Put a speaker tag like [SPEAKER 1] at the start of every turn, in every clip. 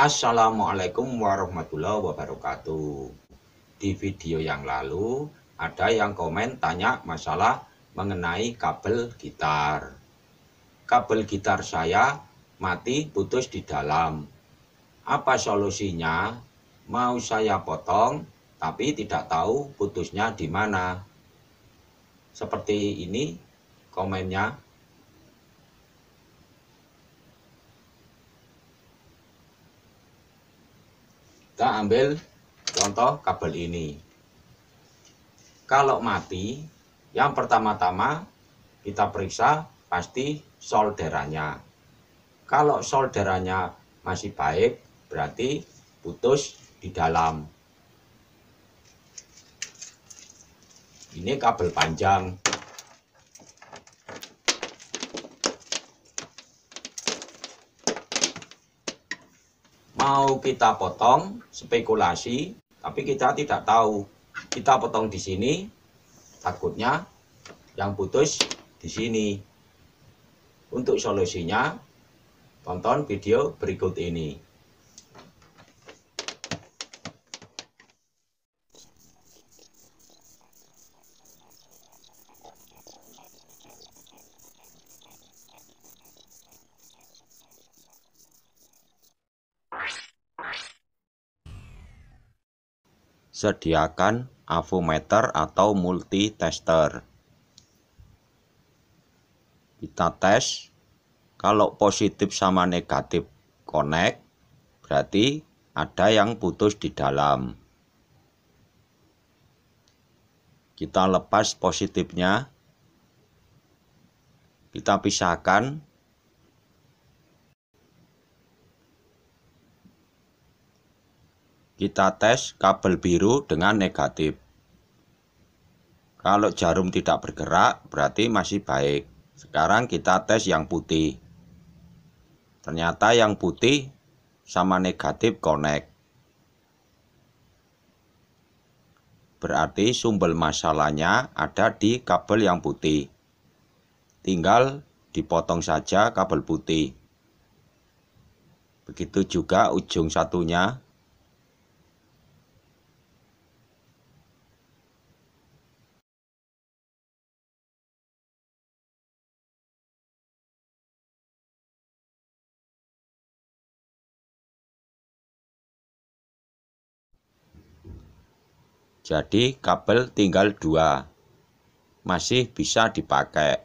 [SPEAKER 1] Assalamualaikum warahmatullahi wabarakatuh. Di video yang lalu ada yang komen tanya masalah mengenai kabel gitar. Kabel gitar saya mati putus di dalam. Apa solusinya? Mau saya potong tapi tidak tahu putusnya di mana. Seperti ini komennya. Kita ambil contoh kabel ini. Kalau mati, yang pertama-tama kita periksa pasti solderannya. Kalau solderannya masih baik, berarti putus di dalam. Ini kabel panjang mau kita potong spekulasi, tapi kita tidak tahu. Kita potong di sini, takutnya yang putus di sini. Untuk solusinya, tonton video berikut ini. sediakan avometer atau multitester. Kita tes, kalau positif sama negatif connect, berarti ada yang putus di dalam. Kita lepas positifnya, kita pisahkan Kita tes kabel biru dengan negatif. Kalau jarum tidak bergerak, berarti masih baik. Sekarang kita tes yang putih. Ternyata yang putih sama negatif connect. Berarti sumber masalahnya ada di kabel yang putih. Tinggal dipotong saja kabel putih. Begitu juga ujung satunya Jadi kabel tinggal dua, masih bisa dipakai.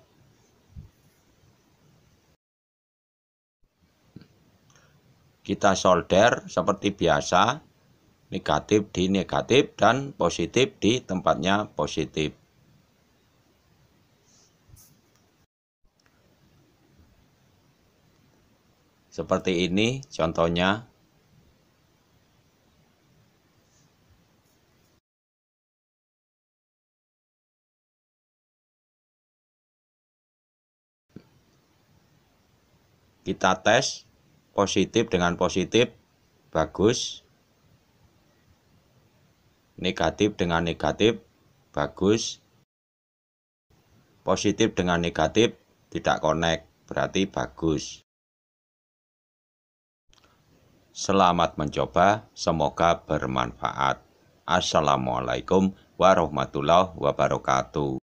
[SPEAKER 1] Kita solder seperti biasa, negatif di negatif dan positif di tempatnya positif. Seperti ini contohnya kita tes positif dengan positif bagus negatif dengan negatif bagus positif dengan negatif tidak connect berarti bagus Selamat mencoba, semoga bermanfaat. Assalamualaikum warahmatullahi wabarakatuh.